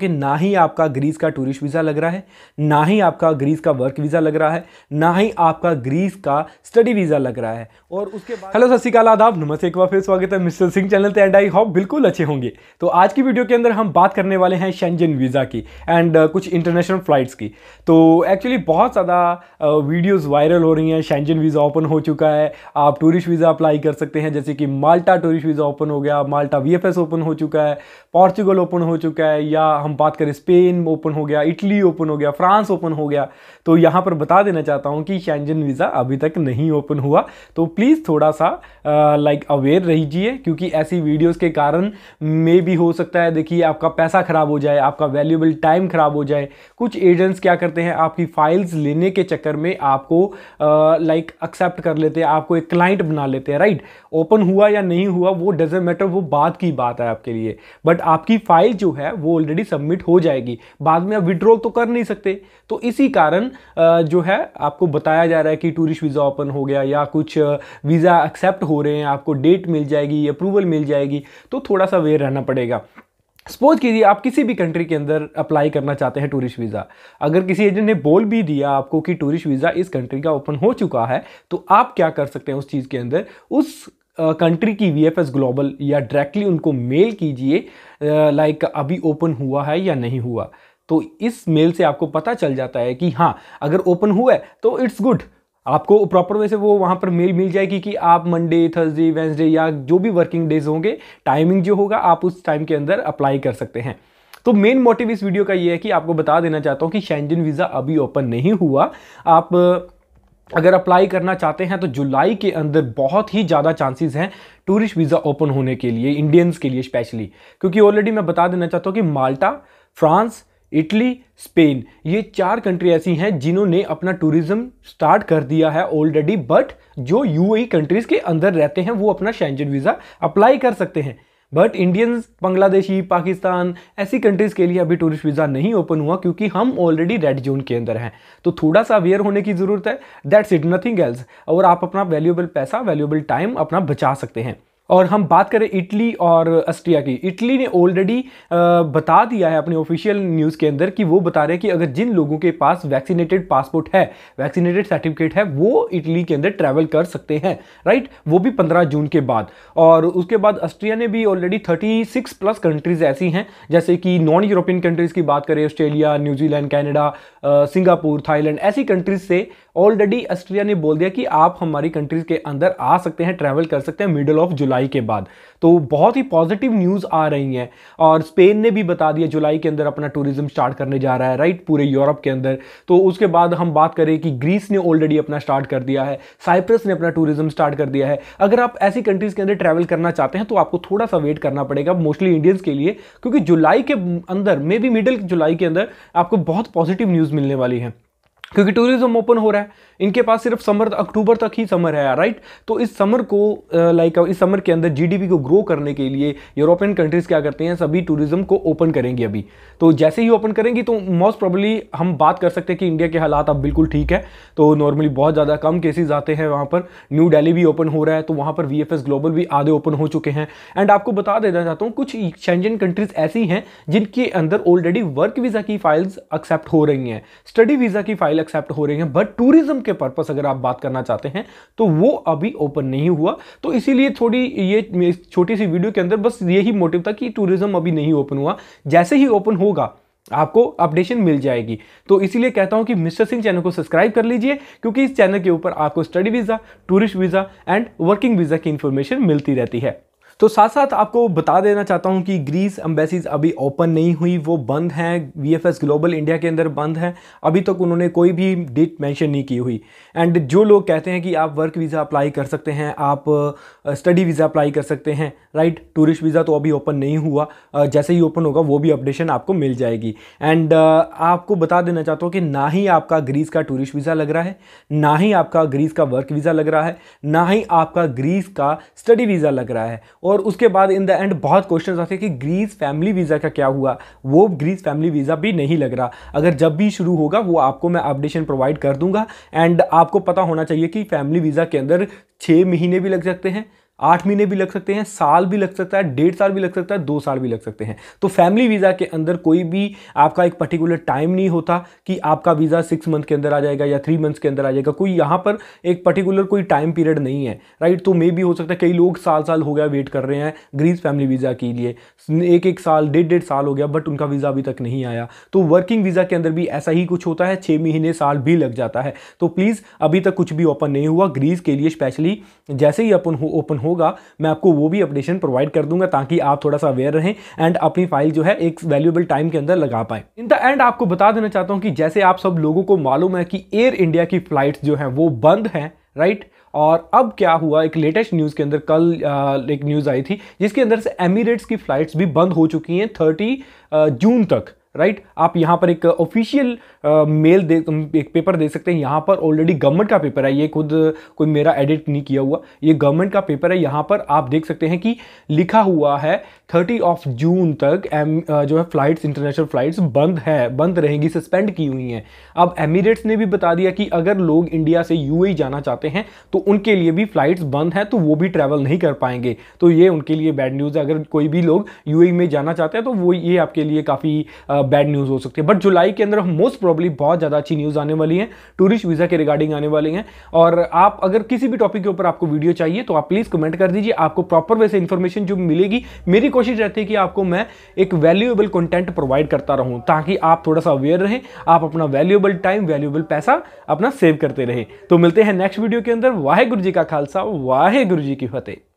कि ना ही आपका ग्रीस का टूरिस्ट वीज़ा लग रहा है ना ही आपका ग्रीस का वर्क वीज़ा लग रहा है ना ही आपका ग्रीस का स्टडी वीज़ा लग रहा है और उसके बाद हेलो सत श्रीकाल आदाब नमस्ते एक बार फिर स्वागत है mister Singh channel and I hope बिल्कुल अच्छे होंगे तो आज की वीडियो के अंदर हम बात करने वाले हैं शेंजन वीज़ा की एंड uh, कुछ इंटरनेशनल फ़्लाइट्स की तो एक्चुअली बहुत ज़्यादा वीडियोज़ uh, वायरल हो रही हैं शेंजन वीज़ा ओपन हो चुका है आप टूरिस्ट वीज़ा अप्लाई कर सकते हैं जैसे कि माल्टा टूरिस्ट वीज़ा ओपन हो गया माल्टा वी ओपन हो चुका है पॉर्चुगल ओपन हो चुका है या हम बात करें स्पेन ओपन हो गया इटली ओपन हो गया फ्रांस ओपन हो गया तो यहाँ पर बता देना चाहता हूँ कि शैंजन वीज़ा अभी तक नहीं ओपन हुआ तो प्लीज़ थोड़ा सा लाइक अवेयर रहिए क्योंकि ऐसी वीडियोज़ के कारण मे भी हो सकता है देखिए आपका पैसा ख़राब हो जाए आपका वैल्यूबल टाइम ख़राब हो जाए कुछ एजेंट्स क्या करते हैं आपकी फाइल्स लेने के चक्कर में आपको लाइक एक्सेप्ट कर लेते हैं आपको एक क्लाइंट बना लेते हैं राइट ओपन हुआ या नहीं हुआ वो डजेंट मैटर वो बात की बात है आपके लिए बट आपकी फाइल जो है वो ऑलरेडी सबमिट हो जाएगी बाद में आप विड्रॉल तो कर नहीं सकते तो इसी कारण जो है आपको बताया जा रहा है कि टूरिस्ट वीज़ा ओपन हो गया या कुछ वीज़ा एक्सेप्ट हो रहे हैं आपको डेट मिल जाएगी अप्रूवल मिल जाएगी तो थोड़ा सा वेयर रहना पड़ेगा सपोज कीजिए आप किसी भी कंट्री के अंदर अप्लाई करना चाहते हैं टूरिस्ट वीज़ा अगर किसी एजेंट ने बोल भी दिया आपको कि टूरिस्ट वीज़ा इस कंट्री का ओपन हो चुका है तो आप क्या कर सकते हैं उस चीज़ के अंदर उस कंट्री की वी एफ एस ग्लोबल या डायरेक्टली उनको मेल कीजिए लाइक अभी ओपन हुआ है या नहीं हुआ तो इस मेल से आपको पता चल जाता है कि हाँ अगर ओपन हुआ है तो इट्स गुड आपको प्रॉपर वे से वो वहाँ पर मेल मिल जाएगी कि आप मंडे थर्सडे वेंसडे या जो भी वर्किंग डेज होंगे टाइमिंग जो होगा आप उस टाइम के अंदर अप्लाई कर सकते हैं तो मेन मोटिव इस वीडियो का ये है कि आपको बता देना चाहता हूँ कि शैनजिन वीज़ा अभी ओपन नहीं हुआ आप अगर अप्लाई करना चाहते हैं तो जुलाई के अंदर बहुत ही ज़्यादा चांसेस हैं टूरिस्ट वीज़ा ओपन होने के लिए इंडियंस के लिए स्पेशली क्योंकि ऑलरेडी मैं बता देना चाहता हूँ कि माल्टा फ्रांस इटली स्पेन ये चार कंट्री ऐसी हैं जिन्होंने अपना टूरिज्म स्टार्ट कर दिया है ऑलरेडी बट जो यूएई कंट्रीज़ e के अंदर रहते हैं वो अपना शेंजन वीज़ा अप्लाई कर सकते हैं बट इंडियंस बांग्लादेशी पाकिस्तान ऐसी कंट्रीज़ के लिए अभी टूरिस्ट वीज़ा नहीं ओपन हुआ क्योंकि हम ऑलरेडी रेड जोन के अंदर हैं तो थोड़ा सा अवेयर होने की ज़रूरत है दैट्स इट नथिंग एल्स और आप अपना वैल्यूबल पैसा वैल्यूबल टाइम अपना बचा सकते हैं और हम बात करें इटली और अस्ट्रिया की इटली ने ऑलरेडी बता दिया है अपने ऑफिशियल न्यूज़ के अंदर कि वो बता रहे हैं कि अगर जिन लोगों के पास वैक्सीनेटेड पासपोर्ट है वैक्सीनेटेड सर्टिफिकेट है वो इटली के अंदर ट्रैवल कर सकते हैं राइट वो भी पंद्रह जून के बाद और उसके बाद ऑस्ट्रिया ने भी already thirty six plus countries ऐसी हैं जैसे कि नॉन यूरोपियन कंट्रीज़ की बात करें Australia New Zealand Canada Singapore Thailand ऐसी कंट्रीज से ऑलरेडी ऑस्ट्रिया ने बोल दिया कि आप हमारी कंट्रीज़ के अंदर आ सकते हैं ट्रैवल कर सकते हैं मिडल ऑफ जुलाई जुलाई के बाद तो बहुत ही पॉजिटिव न्यूज़ आ रही हैं और स्पेन ने भी बता दिया जुलाई के अंदर अपना टूरिज़्म स्टार्ट करने जा रहा है राइट पूरे यूरोप के अंदर तो उसके बाद हम बात करें कि ग्रीस ने ऑलरेडी अपना स्टार्ट कर दिया है साइप्रस ने अपना टूरिज़्म स्टार्ट कर दिया है अगर आप ऐसी कंट्रीज़ के अंदर ट्रैवल करना चाहते हैं तो आपको थोड़ा सा वेट करना पड़ेगा मोस्टली इंडियंस के लिए क्योंकि जुलाई के अंदर मे बी मिडिल जुलाई के अंदर आपको बहुत पॉजिटिव न्यूज़ मिलने वाली है क्योंकि टूरिज्म ओपन हो रहा है इनके पास सिर्फ समर अक्टूबर तक ही समर है राइट तो इस समर को लाइक इस समर के अंदर जीडीपी को ग्रो करने के लिए यूरोपियन कंट्रीज क्या करते हैं सभी टूरिज्म को ओपन करेंगी अभी तो जैसे ही ओपन करेंगी तो मोस्ट प्रॉब्ली हम बात कर सकते हैं कि इंडिया के हालात अब बिल्कुल ठीक है तो नॉर्मली बहुत ज़्यादा कम केसेज आते हैं वहाँ पर न्यू डेली भी ओपन हो रहा है तो वहाँ पर वी ग्लोबल भी आधे ओपन हो चुके हैं एंड आपको बता देना चाहता हूँ कुछ शेंजन कंट्रीज ऐसी हैं जिनके अंदर ऑलरेडी वर्क वीज़ा की फाइल्स एक्सेप्ट हो रही हैं स्टडी वीज़ा की फाइल ऑयल एक्सेप्ट हो रही हैं बट टूरिज्म के पर्पस अगर आप बात करना चाहते हैं तो वो अभी ओपन नहीं हुआ तो इसीलिए थोड़ी ये छोटी सी वीडियो के अंदर बस यही मोटिव था कि टूरिज्म अभी नहीं ओपन हुआ जैसे ही ओपन होगा आपको अपडेशन मिल जाएगी तो इसीलिए कहता हूं कि मिस्टर सिंह चैनल को सब्सक्राइब कर लीजिए क्योंकि इस चैनल के ऊपर आपको study visa tourist visa and working visa की इन्फॉर्मेशन मिलती रहती है तो साथ साथ आपको बता देना चाहता हूँ कि ग्रीस एम्बेसीज अभी ओपन नहीं हुई वो बंद हैं वी ग्लोबल इंडिया के अंदर बंद हैं अभी तक उन्होंने कोई भी डेट मैंशन नहीं की हुई एंड जो लोग कहते हैं कि आप वर्क वीज़ा अप्लाई कर सकते हैं आप स्टडी वीज़ा अप्लाई कर सकते हैं राइट टूरिस्ट वीज़ा तो अभी ओपन नहीं हुआ uh, जैसे ही ओपन होगा वो भी अपडेशन आपको मिल जाएगी एंड uh, आपको बता देना चाहता हूँ कि ना ही आपका ग्रीस का टूरिस्ट वीज़ा लग रहा है ना ही आपका ग्रीस का वर्क वीज़ा लग रहा है ना ही आपका ग्रीस का स्टडी वीज़ा लग रहा है और उसके बाद इन द एंड बहुत क्वेश्चन आते हैं कि ग्रीस फैमिली वीज़ा का क्या हुआ वो ग्रीस फैमिली वीज़ा भी नहीं लग रहा अगर जब भी शुरू होगा वो आपको मैं अपडेशन प्रोवाइड कर दूंगा एंड आपको पता होना चाहिए कि फैमिली वीज़ा के अंदर छः महीने भी लग सकते हैं आठ महीने भी लग सकते हैं साल भी लग सकता है डेढ़ साल भी लग सकता है दो साल भी लग सकते हैं तो फैमिली वीज़ा के अंदर कोई भी आपका एक पर्टिकुलर टाइम नहीं होता कि आपका वीज़ा सिक्स मंथ के अंदर आ जाएगा या थ्री मंथ्स के अंदर आ जाएगा कोई यहाँ पर एक पर्टिकुलर कोई टाइम पीरियड नहीं है राइट तो मे भी हो सकता है कई लोग साल साल हो गया वेट कर रहे हैं ग्रीस फैमिली वीज़ा के लिए एक एक साल डेढ़ डेढ़ साल हो गया बट उनका वीज़ा अभी तक नहीं आया तो वर्किंग वीज़ा के अंदर भी ऐसा ही कुछ होता है छः महीने साल भी लग जाता है तो प्लीज़ अभी तक कुछ भी ओपन नहीं हुआ ग्रीस के लिए स्पेशली जैसे ही अपन ओपन हो होगा मैं आपको वो भी अपडेशन प्रोवाइड कर दूंगा ताकि आप थोड़ा सा अवेयर रहें एंड अपनी फाइल जो है एक वैल्यूएबल टाइम के अंदर लगा पाए इन द एंड आपको बता देना चाहता हूँ कि जैसे आप सब लोगों को मालूम है कि एयर इंडिया की फ्लाइट जो है वो बंद है राइट right? और अब क्या हुआ एक लेटेस्ट न्यूज़ के अंदर कल आ, एक न्यूज़ आई थी जिसके अंदर से एमिरेट्स की फ़्लाइट्स भी बंद हो चुकी हैं 30 जून तक राइट आप यहाँ पर एक ऑफिशियल uh, मेल uh, दे एक पेपर दे सकते हैं यहाँ पर ऑलरेडी गवर्नमेंट का पेपर है ये खुद कोई मेरा एडिट नहीं किया हुआ ये गवर्नमेंट का पेपर है यहाँ पर आप देख सकते हैं कि लिखा हुआ है थर्टी ऑफ जून तक एम uh, जो है फ्लाइट्स इंटरनेशनल फ्लाइट्स बंद है बंद रहेंगी सस्पेंड की हुई हैं अब एमिरेट्स ने भी बता दिया कि अगर लोग इंडिया से यू e जाना चाहते हैं तो उनके लिए भी फ्लाइट्स बंद हैं तो वो भी ट्रैवल नहीं कर पाएंगे तो ये उनके लिए बैड न्यूज़ है अगर कोई भी लोग यू e में जाना चाहते हैं तो वो ये आपके लिए काफ़ी बैड न्यूज़ हो सकती है बट जुलाई के अंदर मोस्ट प्रॉब्ली बहुत ज़्यादा अच्छी न्यूज़ आने वाली है टूरिस्ट वीज़ा के रिगार्डिंग आने वाली हैं और आप अगर किसी भी टॉपिक के ऊपर आपको वीडियो चाहिए तो आप प्लीज़ कमेंट कर दीजिए आपको प्रॉपर वे से इन्फॉर्मेशन जो मिलेगी मेरी कोशिश रहती है कि आपको मैं एक वैल्यूएबल कंटेंट प्रोवाइड करता रहूं ताकि आप थोड़ा सा अवेयर रहें आप अपना वैल्यूएबल टाइम वैल्यूएबल पैसा अपना सेव करते रहें तो मिलते हैं नेक्स्ट वीडियो के अंदर वाहे गुरु जी का खालसा वाहे गुरु जी की फतेह